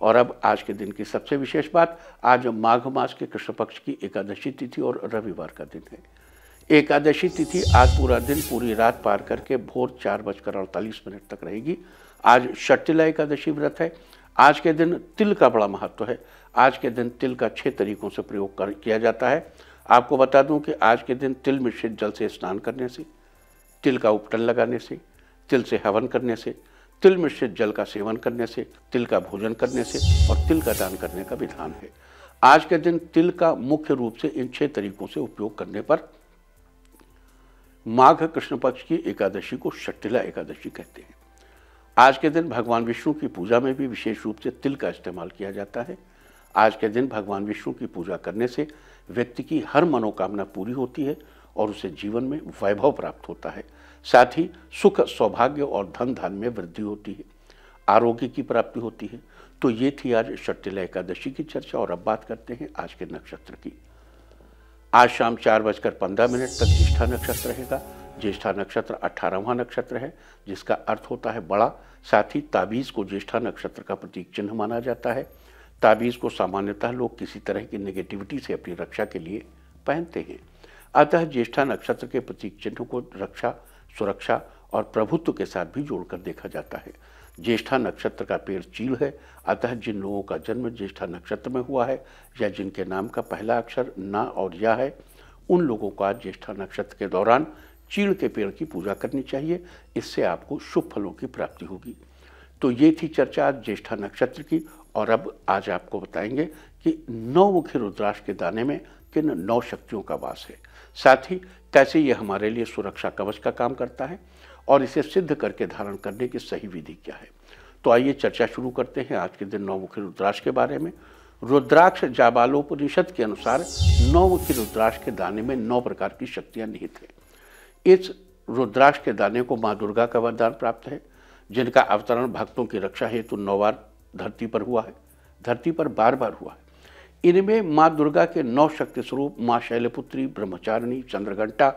और अब आज के दिन की सबसे विशेष बात आज माघ मास के कृष्ण पक्ष की एकादशी तिथि और रविवार का दिन है एकादशी तिथि आज पूरा दिन पूरी रात पार करके भोर चार बजकर अड़तालीस मिनट तक रहेगी आज शटिला एकादशी व्रत है आज के दिन तिल का बड़ा महत्व है आज के दिन तिल का छः तरीकों से प्रयोग कर किया जाता है आपको बता दूं कि आज के दिन तिल मिश्रित जल से स्नान करने से तिल का उपटन लगाने से तिल से हवन करने से तिल मिश्रित जल का सेवन करने से तिल का भोजन करने से और तिल का दान करने का विधान है आज के दिन तिल का मुख्य रूप से इन छह तरीकों से उपयोग करने पर माघ कृष्ण पक्ष की एकादशी को शटिला एकादशी कहते हैं आज के दिन भगवान विष्णु की पूजा में भी विशेष रूप से तिल का इस्तेमाल किया जाता है आज के दिन भगवान विष्णु की पूजा करने से व्यक्ति की हर मनोकामना पूरी होती है और उसे जीवन में वैभव प्राप्त होता है साथ ही सुख सौभाग्य और धन धान में वृद्धि होती है आरोग्य की प्राप्ति होती है तो ये थी आज शट्टिला एकादशी की चर्चा और अब बात करते हैं आज के नक्षत्र की आज शाम चार बजकर पंद्रह मिनट तक ज्येष्ठा नक्षत्र रहेगा ज्येष्ठा नक्षत्र अठारहवा नक्षत्र है जिसका अर्थ होता है बड़ा साथ ही ताबीज़ को ज्येष्ठा नक्षत्र का प्रतीक चिन्ह माना जाता है ताबीज़ को सामान्यतः लोग किसी तरह की नेगेटिविटी से अपनी रक्षा के लिए पहनते हैं अतः ज्येष्ठा नक्षत्र के प्रतीक चिन्ह को रक्षा सुरक्षा और प्रभुत्व के साथ भी जोड़कर देखा जाता है ज्येष्ठा नक्षत्र का पेड़ चील है अतः जिन लोगों का जन्म ज्येष्ठा नक्षत्र में हुआ है या जिनके नाम का पहला अक्षर ना और या है उन लोगों को आज ज्येष्ठा नक्षत्र के दौरान चीड़ के पेड़ की पूजा करनी चाहिए इससे आपको शुभ फलों की प्राप्ति होगी तो ये थी चर्चा आज ज्येष्ठा नक्षत्र की और अब आज आपको बताएंगे कि नौमुखी रुद्राक्ष के दाने में किन नौ शक्तियों का वास है साथ ही कैसे ये हमारे लिए सुरक्षा कवच का काम करता है और इसे सिद्ध करके धारण करने की सही विधि क्या है तो आइए चर्चा शुरू करते हैं आज के दिन नौमुखी रुद्राक्ष के बारे में रुद्राक्ष जाबालोपनिषद के अनुसार नौमुखी रुद्राक्ष के दाने में नौ प्रकार की शक्तियाँ निहित हैं इस रुद्राक्ष के दाने को माँ दुर्गा का वरदान प्राप्त है जिनका अवतरण भक्तों की रक्षा हेतु नौ बार धरती पर हुआ है धरती पर बार बार हुआ है इनमें माँ दुर्गा के नौ शक्ति स्वरूप माँ शैलपुत्री ब्रह्मचारिणी चंद्रघंटा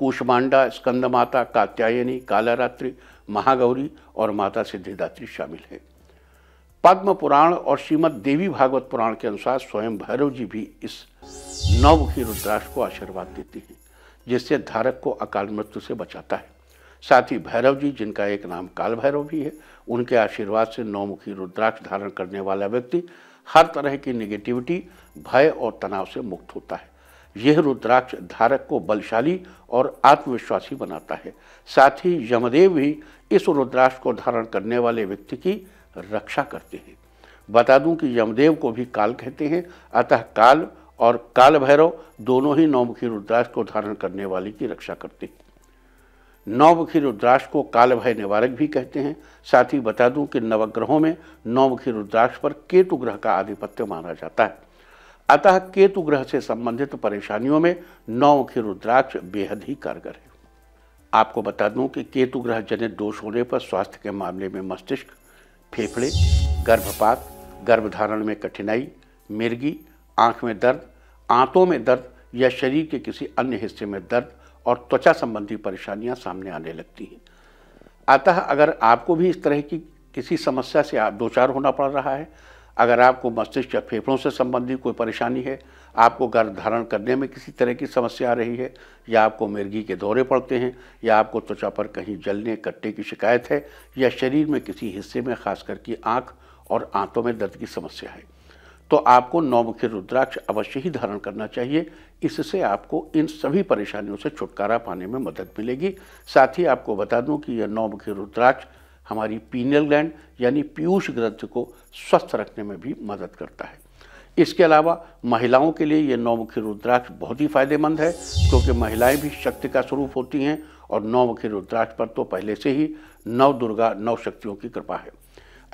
कुशमांडा माता कात्यायनी कालारात्रि महागौरी और माता सिद्धिदात्री शामिल हैं पद्म पुराण और श्रीमद देवी भागवत पुराण के अनुसार स्वयं भैरव जी भी इस नवमुखी रुद्राक्ष को आशीर्वाद देती हैं जिससे धारक को अकाल मृत्यु से बचाता है साथ ही भैरव जी जिनका एक नाम काल भैरव भी है उनके आशीर्वाद से नौमुखी रुद्राक्ष धारण करने वाला व्यक्ति हर तरह की निगेटिविटी भय और तनाव से मुक्त होता है यह रुद्राक्ष धारक को बलशाली और आत्मविश्वासी बनाता है साथ ही यमदेव भी इस रुद्राक्ष को धारण करने वाले व्यक्ति की रक्षा करते हैं बता दूं कि यमदेव को भी काल कहते हैं अतः काल और काल भैरव दोनों ही नौमुखी रुद्राक्ष को धारण करने वाले की रक्षा करते हैं नवमुखी रुद्राक्ष को कालभय निवारक भी कहते हैं साथ ही बता दूं कि नवग्रहों में नवमुखी रुद्राक्ष पर केतु ग्रह का आधिपत्य माना जाता है अतः केतु ग्रह से संबंधित परेशानियों में नवमुखी रुद्राक्ष बेहद ही कारगर है आपको बता दूं कि केतु ग्रह जनित दोष होने पर स्वास्थ्य के मामले में मस्तिष्क फेफड़े गर्भपात गर्भधारण में कठिनाई मिर्गी आंख में दर्द आंतों में दर्द या शरीर के किसी अन्य हिस्से में दर्द और त्वचा संबंधी परेशानियां सामने आने लगती हैं अतः अगर आपको भी इस तरह की किसी समस्या से आप दो चार होना पड़ रहा है अगर आपको मस्तिष्क या फेफड़ों से संबंधित कोई परेशानी है आपको गर्भ धारण करने में किसी तरह की समस्या आ रही है या आपको मिर्गी के दौरे पड़ते हैं या आपको त्वचा पर कहीं जलने कट्टे की शिकायत है या शरीर में किसी हिस्से में खास करके आँख और आंतों में दर्द की समस्या है तो आपको नौमुखी रुद्राक्ष अवश्य ही धारण करना चाहिए इससे आपको इन सभी परेशानियों से छुटकारा पाने में मदद मिलेगी साथ ही आपको बता दूं कि यह नौमुखी रुद्राक्ष हमारी पीनियल ग्लैंड यानी पीयूष ग्रंथ को स्वस्थ रखने में भी मदद करता है इसके अलावा महिलाओं के लिए यह नौमुखी रुद्राक्ष बहुत ही फायदेमंद है क्योंकि महिलाएं भी शक्ति का स्वरूप होती हैं और नौमुखी रुद्राक्ष पर तो पहले से ही नव दुर्गा नव शक्तियों की कृपा है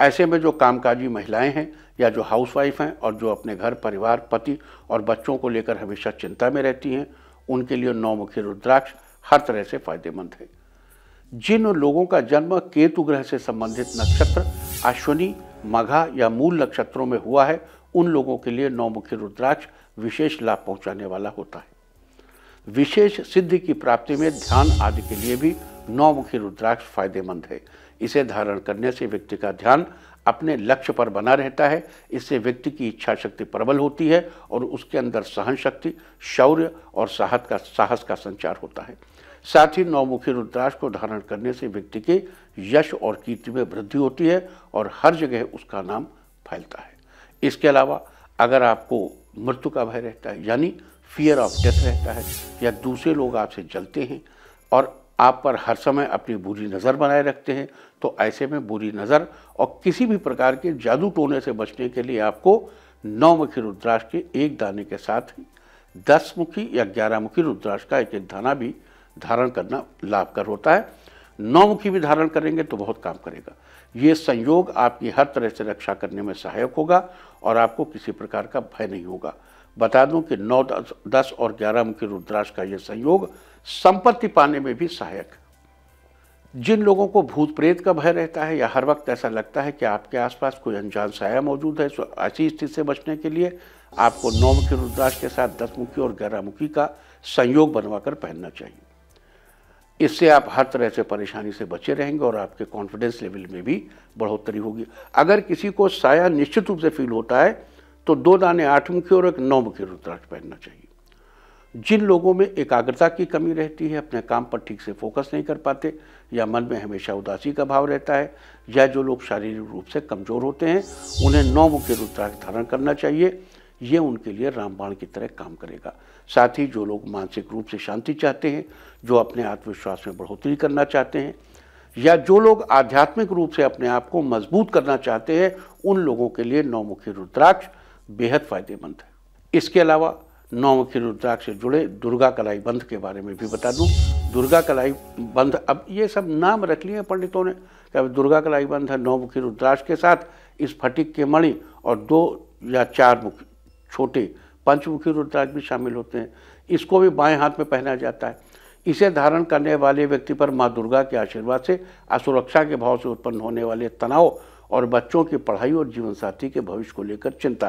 ऐसे में जो कामकाजी महिलाएं हैं या जो हाउसवाइफ हैं और जो अपने घर परिवार पति और बच्चों को लेकर हमेशा चिंता में रहती हैं उनके लिए नौमुखी रुद्राक्ष हर तरह से फायदेमंद है जिन लोगों का जन्म केतु ग्रह से संबंधित नक्षत्र अश्विनी मघा या मूल नक्षत्रों में हुआ है उन लोगों के लिए नौमुखी रुद्राक्ष विशेष लाभ पहुंचाने वाला होता है विशेष सिद्धि की प्राप्ति में ध्यान आदि के लिए भी नौमुखी रुद्राक्ष फायदेमंद है इसे धारण करने से व्यक्ति का ध्यान अपने लक्ष्य पर बना रहता है इससे व्यक्ति की इच्छा शक्ति प्रबल होती है और उसके अंदर सहन शक्ति शौर्य और साहस का साहस का संचार होता है साथ ही नौमुखी रुद्राक्ष को धारण करने से व्यक्ति के यश और कीर्ति में वृद्धि होती है और हर जगह उसका नाम फैलता है इसके अलावा अगर आपको मृत्यु का भय रहता है यानी फियर ऑफ डेथ रहता है या दूसरे लोग आपसे जलते हैं और आप पर हर समय अपनी बुरी नज़र बनाए रखते हैं तो ऐसे में बुरी नज़र और किसी भी प्रकार के जादू टोने से बचने के लिए आपको नौमुखी रुद्राक्ष के एक दाने के साथ ही दस मुखी या ग्यारह मुखी रुद्राक्ष का एक एक दाना भी धारण करना लाभकर होता है नौमुखी भी धारण करेंगे तो बहुत काम करेगा ये संयोग आपकी हर तरह से रक्षा करने में सहायक होगा और आपको किसी प्रकार का भय नहीं होगा बता दूं कि 9, 10, और 11 मुख्य रुद्राक्ष का यह संयोग संपत्ति पाने में भी सहायक है जिन लोगों को भूत प्रेत का भय रहता है या हर वक्त ऐसा लगता है कि आपके आसपास कोई अनजान साया मौजूद है तो ऐसी स्थिति से बचने के लिए आपको नौ मुखी रुद्राक्ष के साथ दस मुखी और ग्यारह मुखी का संयोग बनवाकर पहनना चाहिए इससे आप हर तरह से परेशानी से बचे रहेंगे और आपके कॉन्फिडेंस लेवल में भी बढ़ोतरी होगी अगर किसी को साया निश्चित रूप से फील होता है तो दो दाने आठमुखी और एक नौमुखी रुद्राक्ष पहनना चाहिए जिन लोगों में एकाग्रता की कमी रहती है अपने काम पर ठीक से फोकस नहीं कर पाते या मन में हमेशा उदासी का भाव रहता है या जो लोग शारीरिक रूप से कमज़ोर होते हैं उन्हें नौमुखी रुद्राक्ष धारण करना चाहिए ये उनके लिए रामबाण की तरह काम करेगा साथ ही जो लोग मानसिक रूप से शांति चाहते हैं जो अपने आत्मविश्वास में बढ़ोतरी करना चाहते हैं या जो लोग आध्यात्मिक रूप से अपने आप को मजबूत करना चाहते हैं उन लोगों के लिए नौमुखी रुद्राक्ष बेहद फायदेमंद है इसके अलावा नौमुखी रुद्राक्ष से जुड़े दुर्गा कलाई बंध के बारे में भी बता दूं दुर्गा कलाई बंध अब ये सब नाम रख लिए पंडितों ने कि अब दुर्गा कलाई बंध है नौमुखी रुद्राक्ष के साथ इस फटिक के मणि और दो या चार मुख छोटे पंचमुखी रुद्राक्ष भी शामिल होते हैं इसको भी बाएं हाथ में पहना जाता है इसे धारण करने वाले व्यक्ति पर माँ दुर्गा के आशीर्वाद से असुरक्षा के भाव से उत्पन्न होने वाले तनाव और बच्चों की पढ़ाई और जीवन साथी के भविष्य को लेकर चिंता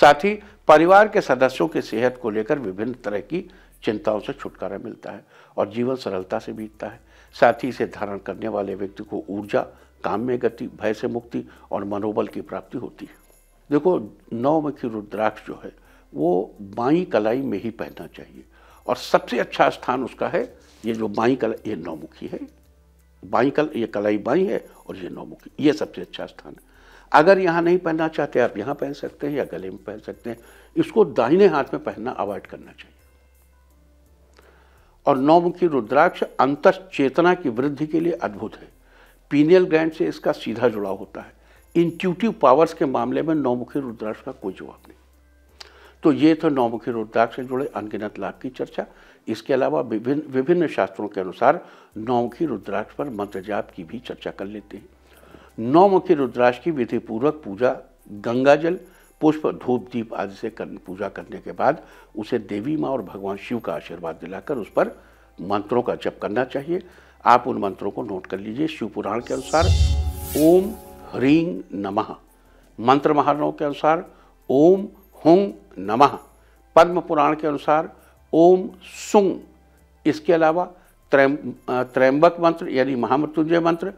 साथ ही परिवार के सदस्यों की सेहत को लेकर विभिन्न तरह की चिंताओं से छुटकारा मिलता है और जीवन सरलता से बीतता है साथ ही इसे धारण करने वाले व्यक्ति को ऊर्जा काम में गति भय से मुक्ति और मनोबल की प्राप्ति होती है देखो नौमुखी रुद्राक्ष जो है वो बाई कलाई में ही पहनना चाहिए और सबसे अच्छा स्थान उसका है ये जो बाई कलाई ये नौमुखी है बाई कल ये कलाई बाई है और ये नौमुखी ये सबसे अच्छा स्थान है अगर यहाँ नहीं पहनना चाहते आप यहाँ पहन सकते हैं या गले में पहन सकते हैं इसको दाहिने हाथ में पहनना अवॉइड करना चाहिए और नौमुखी रुद्राक्ष अंतर चेतना की वृद्धि के लिए अद्भुत है पीनियल ग्रैंड से इसका सीधा जुड़ाव होता है इंट्यूटिव पावर्स के मामले में नौमुखी रुद्राक्ष का कोई जवाब नहीं तो ये तो नौमुखी रुद्राक्ष से जुड़े अनगिनत लाभ की चर्चा इसके अलावा विभिन्न विभिन्न शास्त्रों के अनुसार नौमुखी रुद्राक्ष पर मंत्र जाप की भी चर्चा कर लेते हैं नौमुखी रुद्राक्ष की विधिपूर्वक पूजा गंगा जल पुष्प धूप दीप आदि से कर, पूजा करने के बाद उसे देवी माँ और भगवान शिव का आशीर्वाद दिलाकर उस पर मंत्रों का जप करना चाहिए आप उन मंत्रों को नोट कर लीजिए शिव पुराण के अनुसार ओम ह्रीं नमः मंत्र महारणों के अनुसार ओम हुं नमः पद्म पुराण के अनुसार ओम सुंग इसके अलावा त्रैम त्रैंबक मंत्र यानी महामृत्युंजय मंत्र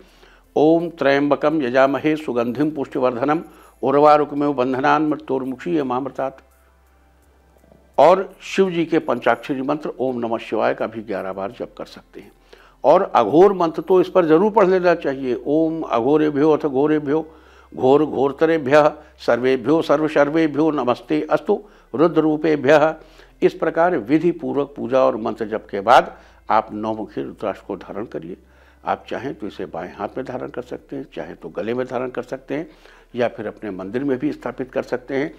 ओम त्रैंबकम यजामहे सुगंधिम पुष्टिवर्धनम उर्वारुकमेव बंधनान मृत्योर्मुखी ये महामृतात् और शिव जी के पंचाक्षरी मंत्र ओम नमः शिवाय का भी ग्यारह बार जप कर सकते हैं और अघोर मंत्र तो इस पर जरूर पढ़ लेना चाहिए ओम अघोरे भ्यो अथ घोरे भ्यो घोर घोरतरेभ्य सर्वेभ्यो सर्वशर्वेभ्यो नमस्ते अस्तु रुद्ररूपेभ्य इस प्रकार विधि पूर्वक पूजा और मंत्र जप के बाद आप नौमुखी रुद्राक्ष को धारण करिए आप चाहें तो इसे बाएं हाथ में धारण कर सकते हैं चाहे तो गले में धारण कर सकते हैं या फिर अपने मंदिर में भी स्थापित कर सकते हैं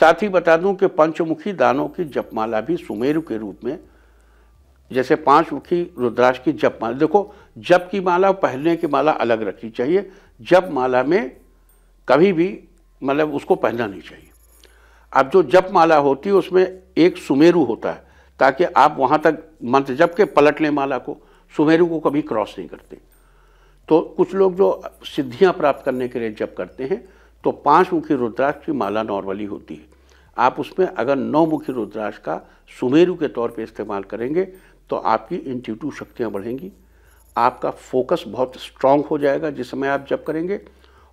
साथ ही बता दूं कि पंचमुखी दानों की जपमाला भी सुमेरु के रूप में जैसे पांच मुखी रुद्राक्ष की जपमाला देखो जप की माला पहले की माला अलग रखनी चाहिए जप माला में कभी भी मतलब उसको पहनना नहीं चाहिए अब जो जप माला होती है उसमें एक सुमेरु होता है ताकि आप वहाँ तक मंत्र जप के पलट लें माला को सुमेरु को कभी क्रॉस नहीं करते तो कुछ लोग जो सिद्धियाँ प्राप्त करने के लिए जप करते हैं तो पाँच मुखी रुद्राक्ष की माला नॉर्मली होती है आप उसमें अगर नौ मुखी रुद्राक्ष का सुमेरु के तौर पे इस्तेमाल करेंगे तो आपकी इंट्यूटिव शक्तियाँ बढ़ेंगी आपका फोकस बहुत स्ट्रांग हो जाएगा जिस समय आप जब करेंगे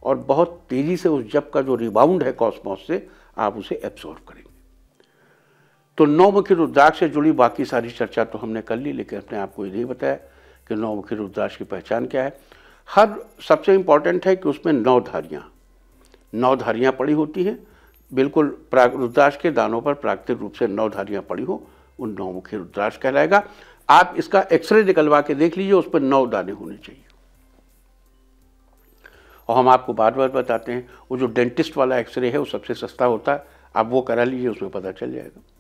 और बहुत तेज़ी से उस जब का जो रिबाउंड है कॉस्मोस से आप उसे एब्सॉर्व करेंगे तो नौमुखी रुद्राक्ष से जुड़ी बाकी सारी चर्चा तो हमने कर ली लेकिन अपने आपको ये नहीं बताया कि नौमुखी रुद्राक्ष की पहचान क्या है हर सबसे इम्पॉर्टेंट है कि उसमें नौ धारियाँ नौ धारियाँ पड़ी होती हैं बिल्कुल प्राग रुद्राक्ष के दानों पर प्राकृतिक रूप से नौ धारियाँ पड़ी हो उन नौमुखी रुद्राक्ष कहलाएगा आप इसका एक्सरे निकलवा के देख लीजिए उस पर नौ दाने होने चाहिए और हम आपको बार बार बताते हैं वो जो डेंटिस्ट वाला एक्सरे है वो सबसे सस्ता होता है आप वो करा लीजिए उसमें पता चल जाएगा